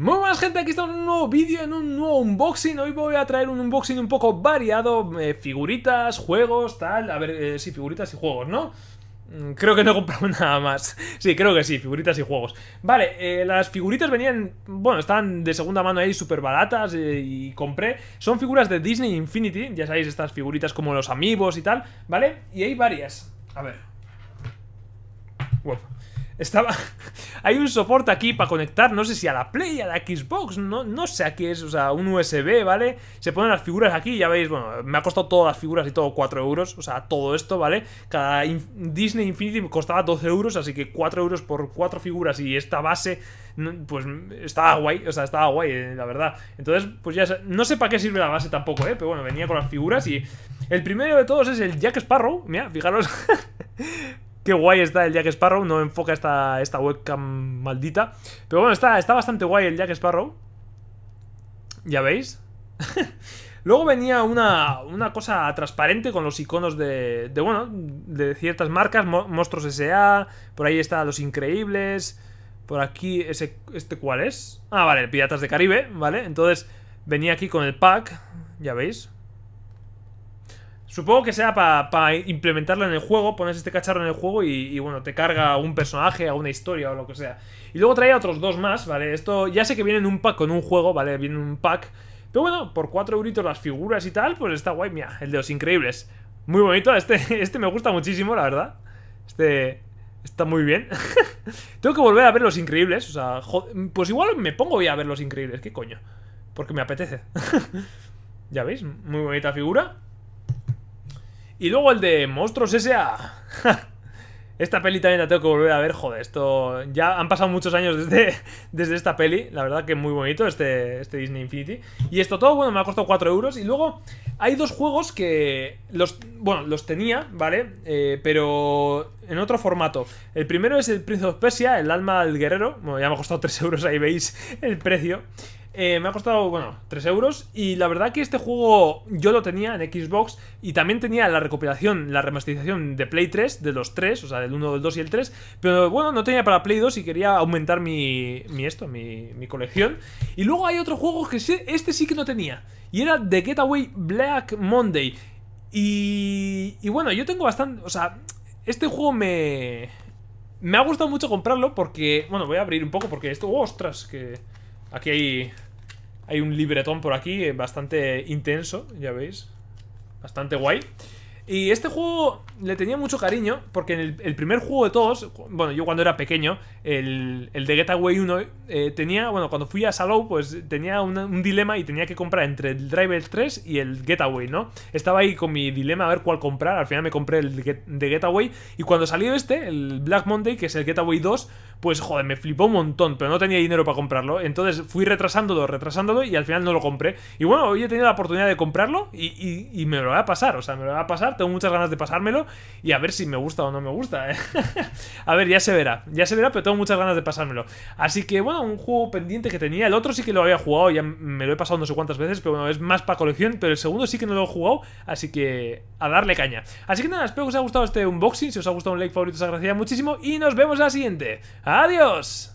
Muy buenas gente, aquí estamos en un nuevo vídeo, en un nuevo unboxing Hoy voy a traer un unboxing un poco variado eh, Figuritas, juegos, tal A ver, eh, sí, figuritas y juegos, ¿no? Mm, creo que no he comprado nada más Sí, creo que sí, figuritas y juegos Vale, eh, las figuritas venían Bueno, estaban de segunda mano ahí súper baratas Y compré Son figuras de Disney Infinity Ya sabéis, estas figuritas como los amigos y tal ¿Vale? Y hay varias A ver Estaba... Hay un soporte aquí para conectar, no sé si a la Play, a la Xbox, no, no sé a qué es, o sea, un USB, ¿vale? Se ponen las figuras aquí, ya veis, bueno, me ha costado todas las figuras y todo 4 euros, o sea, todo esto, ¿vale? Cada Disney Infinity me costaba 12 euros, así que 4 euros por 4 figuras y esta base, pues estaba guay, o sea, estaba guay, eh, la verdad. Entonces, pues ya, no sé para qué sirve la base tampoco, ¿eh? Pero bueno, venía con las figuras y... El primero de todos es el Jack Sparrow, mira, fijaros... qué guay está el Jack Sparrow. No enfoca esta, esta webcam maldita. Pero bueno, está, está bastante guay el Jack Sparrow. Ya veis. Luego venía una, cosa transparente con los iconos de, de bueno, de ciertas marcas, Monstruos S.A., por ahí está Los Increíbles, por aquí, ese, ¿este cuál es? Ah, vale, Piratas de Caribe, ¿vale? Entonces venía aquí con el pack, ya veis, Supongo que sea para implementarla en el juego, pones este cacharro en el juego y, bueno, te carga un personaje, una historia o lo que sea. Y luego trae otros dos más, ¿vale? Esto ya sé que viene en un pack con un juego, ¿vale? Viene en un pack. Pero bueno, por 4 euritos las figuras y tal, pues está guay, mira, el de los increíbles. Muy bonito, este, este me gusta muchísimo, la verdad. Este está muy bien. Tengo que volver a ver los increíbles, o sea, pues igual me pongo a ver los increíbles, ¿qué coño? Porque me apetece. ya veis, muy bonita figura. Y luego el de Monstruos S.A. esta peli también la tengo que volver a ver, joder, esto... Ya han pasado muchos años desde, desde esta peli, la verdad que muy bonito este, este Disney Infinity. Y esto todo, bueno, me ha costado 4 euros. Y luego hay dos juegos que los... Bueno, los tenía, ¿vale? Eh, pero en otro formato. El primero es el Prince of Persia, el alma del guerrero. Bueno, ya me ha costado 3 euros, ahí veis el precio. Eh, me ha costado, bueno, 3 euros. Y la verdad que este juego yo lo tenía en Xbox y también tenía la recopilación, la remasterización de Play 3, de los 3, o sea, del 1, del 2 y el 3. Pero bueno, no tenía para Play 2 y quería aumentar mi, mi esto, mi, mi colección. Y luego hay otro juego que sí, este sí que no tenía. Y era The Getaway Black Monday. Y, y bueno, yo tengo bastante... O sea, este juego me... Me ha gustado mucho comprarlo porque... Bueno, voy a abrir un poco porque esto... ¡Ostras! Que... Aquí hay... Hay un libretón por aquí eh, bastante intenso, ya veis. Bastante guay. Y este juego le tenía mucho cariño porque en el, primer juego de todos, bueno, yo cuando era pequeño, el, de Getaway 1 eh, tenía, bueno, cuando fui a Salou, pues tenía un dilema y tenía que comprar entre el Driver 3 y el Getaway, ¿no? Estaba ahí con mi dilema a ver cuál comprar, al final me compré el de Getaway y cuando salió este, el Black Monday, que es el Getaway 2, pues joder, me flipó un montón, pero no tenía dinero para comprarlo. Entonces fui retrasándolo, retrasándolo y al final no lo compré. Y bueno, hoy he tenido la oportunidad de comprarlo y, me lo voy a pasar, o sea, me lo voy a pasar, tengo muchas ganas de pasármelo y a ver si me gusta o no me gusta. ¿eh? a ver, ya se verá, ya se verá, pero tengo muchas ganas de pasármelo. Así que bueno, un juego pendiente que tenía, el otro sí que lo había jugado, ya me lo he pasado no sé cuántas veces, pero bueno, es más para colección, pero el segundo sí que no lo he jugado, así que a darle caña. Así que nada, espero que os haya gustado este unboxing, si os ha gustado un like favorito os agradecería muchísimo y nos vemos en la siguiente. ¡Adiós!